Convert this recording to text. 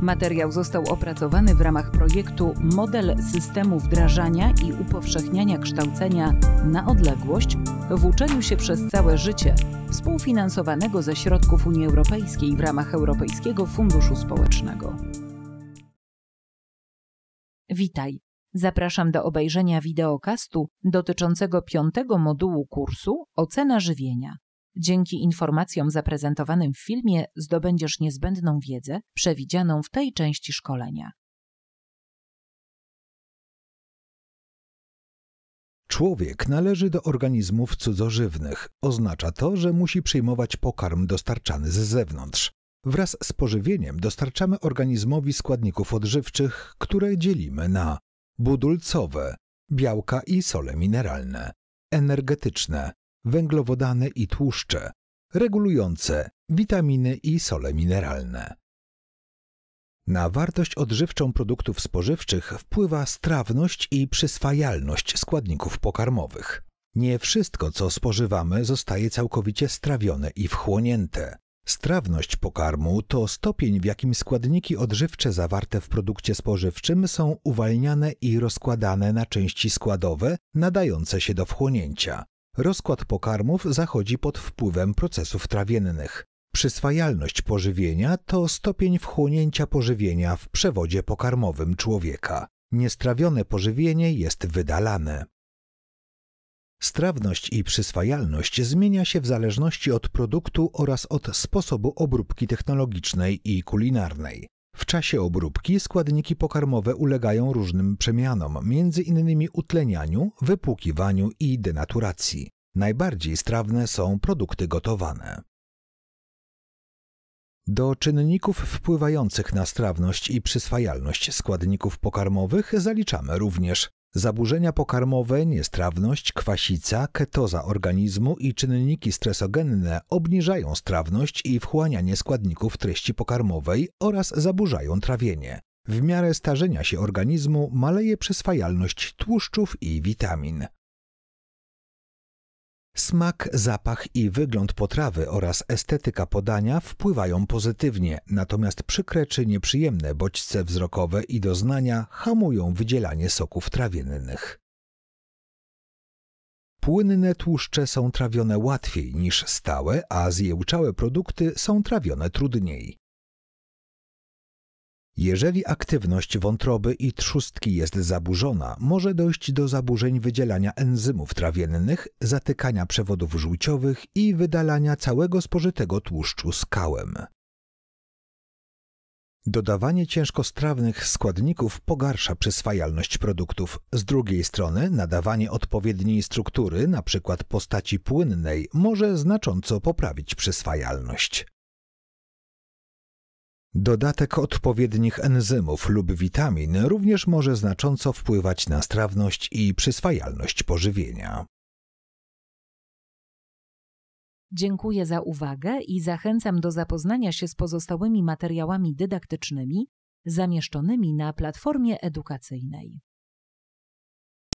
Materiał został opracowany w ramach projektu Model systemu wdrażania i upowszechniania kształcenia na odległość w uczeniu się przez całe życie, współfinansowanego ze środków Unii Europejskiej w ramach Europejskiego Funduszu Społecznego. Witaj. Zapraszam do obejrzenia wideokastu dotyczącego piątego modułu kursu Ocena żywienia. Dzięki informacjom zaprezentowanym w filmie zdobędziesz niezbędną wiedzę przewidzianą w tej części szkolenia. Człowiek należy do organizmów cudzożywnych. Oznacza to, że musi przyjmować pokarm dostarczany z zewnątrz. Wraz z pożywieniem dostarczamy organizmowi składników odżywczych, które dzielimy na budulcowe, białka i sole mineralne, energetyczne, węglowodany i tłuszcze, regulujące, witaminy i sole mineralne. Na wartość odżywczą produktów spożywczych wpływa strawność i przyswajalność składników pokarmowych. Nie wszystko, co spożywamy, zostaje całkowicie strawione i wchłonięte. Strawność pokarmu to stopień, w jakim składniki odżywcze zawarte w produkcie spożywczym są uwalniane i rozkładane na części składowe nadające się do wchłonięcia. Rozkład pokarmów zachodzi pod wpływem procesów trawiennych. Przyswajalność pożywienia to stopień wchłonięcia pożywienia w przewodzie pokarmowym człowieka. Niestrawione pożywienie jest wydalane. Strawność i przyswajalność zmienia się w zależności od produktu oraz od sposobu obróbki technologicznej i kulinarnej. W czasie obróbki składniki pokarmowe ulegają różnym przemianom, między innymi utlenianiu, wypłukiwaniu i denaturacji. Najbardziej strawne są produkty gotowane. Do czynników wpływających na strawność i przyswajalność składników pokarmowych zaliczamy również Zaburzenia pokarmowe, niestrawność, kwasica, ketoza organizmu i czynniki stresogenne obniżają strawność i wchłanianie składników treści pokarmowej oraz zaburzają trawienie. W miarę starzenia się organizmu maleje przyswajalność tłuszczów i witamin. Smak, zapach i wygląd potrawy oraz estetyka podania wpływają pozytywnie, natomiast przykre czy nieprzyjemne bodźce wzrokowe i doznania hamują wydzielanie soków trawiennych. Płynne tłuszcze są trawione łatwiej niż stałe, a zjełczałe produkty są trawione trudniej. Jeżeli aktywność wątroby i trzustki jest zaburzona, może dojść do zaburzeń wydzielania enzymów trawiennych, zatykania przewodów żółciowych i wydalania całego spożytego tłuszczu skałem. Dodawanie ciężkostrawnych składników pogarsza przyswajalność produktów. Z drugiej strony nadawanie odpowiedniej struktury, np. postaci płynnej, może znacząco poprawić przyswajalność. Dodatek odpowiednich enzymów lub witamin również może znacząco wpływać na strawność i przyswajalność pożywienia. Dziękuję za uwagę i zachęcam do zapoznania się z pozostałymi materiałami dydaktycznymi zamieszczonymi na platformie edukacyjnej.